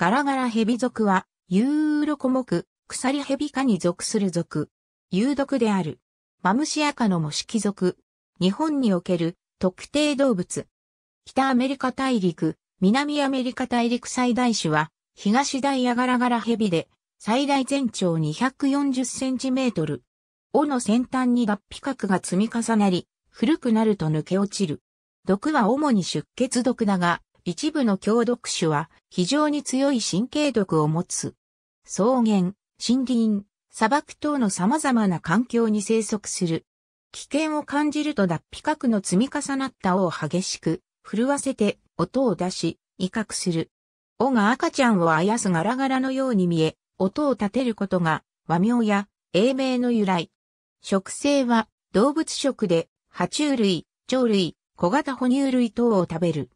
ガラガラヘビ属は、ユーロコモク、鎖ヘビ科に属する属。有毒である。マムシアカのモシキ属。日本における特定動物。北アメリカ大陸、南アメリカ大陸最大種は、東大ヤガラガラヘビで、最大全長240センチメートル。尾の先端に脱皮核が積み重なり、古くなると抜け落ちる。毒は主に出血毒だが、一部の強毒種は非常に強い神経毒を持つ。草原、森林、砂漠等の様々な環境に生息する。危険を感じると脱皮核の積み重なった尾を激しく震わせて音を出し威嚇する。尾が赤ちゃんをあやすガラガラのように見え、音を立てることが和名や英名の由来。食性は動物食で、爬虫類、鳥類、小型哺乳類等を食べる。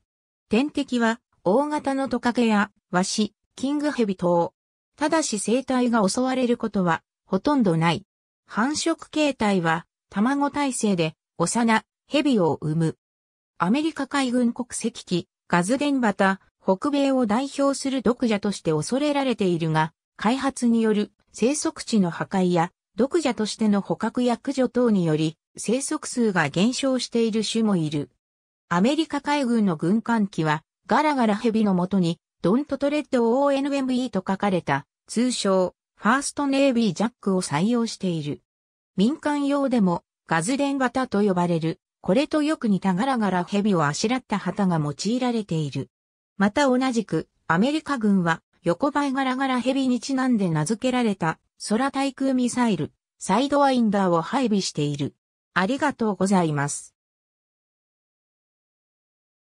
天敵は、大型のトカゲや、ワシ、キングヘビ等。ただし生態が襲われることは、ほとんどない。繁殖形態は、卵体制で、幼、蛇を産む。アメリカ海軍国籍機、ガズデンバタ、北米を代表する毒蛇として恐れられているが、開発による生息地の破壊や、毒蛇としての捕獲や駆除等により、生息数が減少している種もいる。アメリカ海軍の軍艦機は、ガラガラヘビのもとに、ドントトレッド ONME と書かれた、通称、ファーストネイビージャックを採用している。民間用でも、ガズレン型と呼ばれる、これとよく似たガラガラヘビをあしらった旗が用いられている。また同じく、アメリカ軍は、横ばいガラガラヘビにちなんで名付けられた、空対空ミサイル、サイドワインダーを配備している。ありがとうございます。